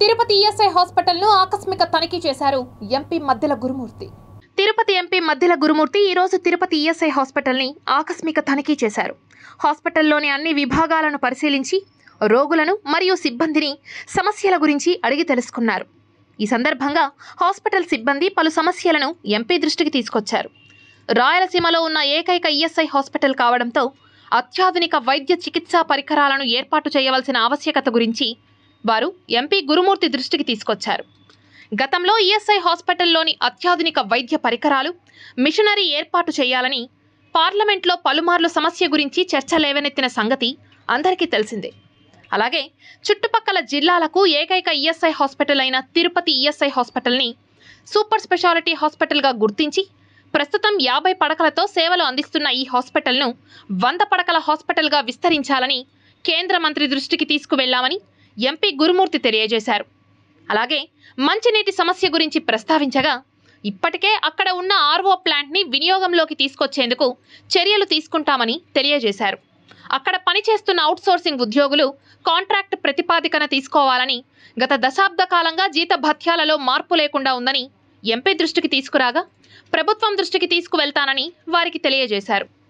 Tirupati ESI e హాస్పిటల్ను ఆకస్మిక తనిఖీ చేశారు ఎంపీ మధ్యల గురుమూర్తి తిరుపతి ఎంపీ మధ్యల గురుమూర్తి ఈరోజు తిరుపతి ఈఎస్ఐ e హాస్పిటల్ని ఆకస్మిక తనిఖీ చేశారు హాస్పిటల్లోని అన్ని విభాగాలను పరిశీలించి రోగులను మరియు సిబ్బందిని సమస్యల గురించి అడిగి తెలుసుకున్నారు ఈ సందర్భంగా హాస్పిటల్ సిబ్బంది పలు సమస్యలను ఎంపీ దృష్టికి తీసుకొచ్చారు రాయలసీమలో ఉన్న ఏకైక ఈఎస్ఐ e హాస్పిటల్ కావడంతో అత్యాధునిక వైద్య చికిత్సా పరికరాలను ఏర్పాటు చేయవలసిన ఆవశ్యకత గురించి వారు ఎంపీ గురుమూర్తి దృష్టికి తీసుకొచ్చారు గతంలో ఈఎస్ఐ హాస్పిటల్లోని అత్యాధునిక వైద్య పరికరాలు మిషనరీ ఏర్పాటు చేయాలని పార్లమెంట్లో పలుమార్లు సమస్య గురించి చర్చ లేవనెత్తిన సంగతి అందరికీ తెలిసిందే అలాగే చుట్టుపక్కల జిల్లాలకు ఏకైక ఈఎస్ఐ హాస్పిటల్ అయిన తిరుపతి ఈఎస్ఐ హాస్పిటల్ని సూపర్ స్పెషాలిటీ హాస్పిటల్గా గుర్తించి ప్రస్తుతం యాభై పడకలతో సేవలు అందిస్తున్న ఈ హాస్పిటల్ను వంద పడకల హాస్పిటల్గా విస్తరించాలని కేంద్ర మంత్రి దృష్టికి తీసుకువెళ్లామని ఎంపీ గురుమూర్తి తెలియజేశారు అలాగే మంచినీటి సమస్య గురించి ప్రస్తావించగా ఇప్పటికే అక్కడ ఉన్న ఆర్వో ప్లాంట్ని వినియోగంలోకి తీసుకొచ్చేందుకు చర్యలు తీసుకుంటామని తెలియజేశారు అక్కడ పనిచేస్తున్న అవుట్సోర్సింగ్ ఉద్యోగులు కాంట్రాక్ట్ ప్రతిపాదికన తీసుకోవాలని గత దశాబ్ద కాలంగా జీత భత్యాలలో మార్పు లేకుండా ఉందని ఎంపీ దృష్టికి తీసుకురాగా ప్రభుత్వం దృష్టికి తీసుకువెళ్తానని వారికి తెలియజేశారు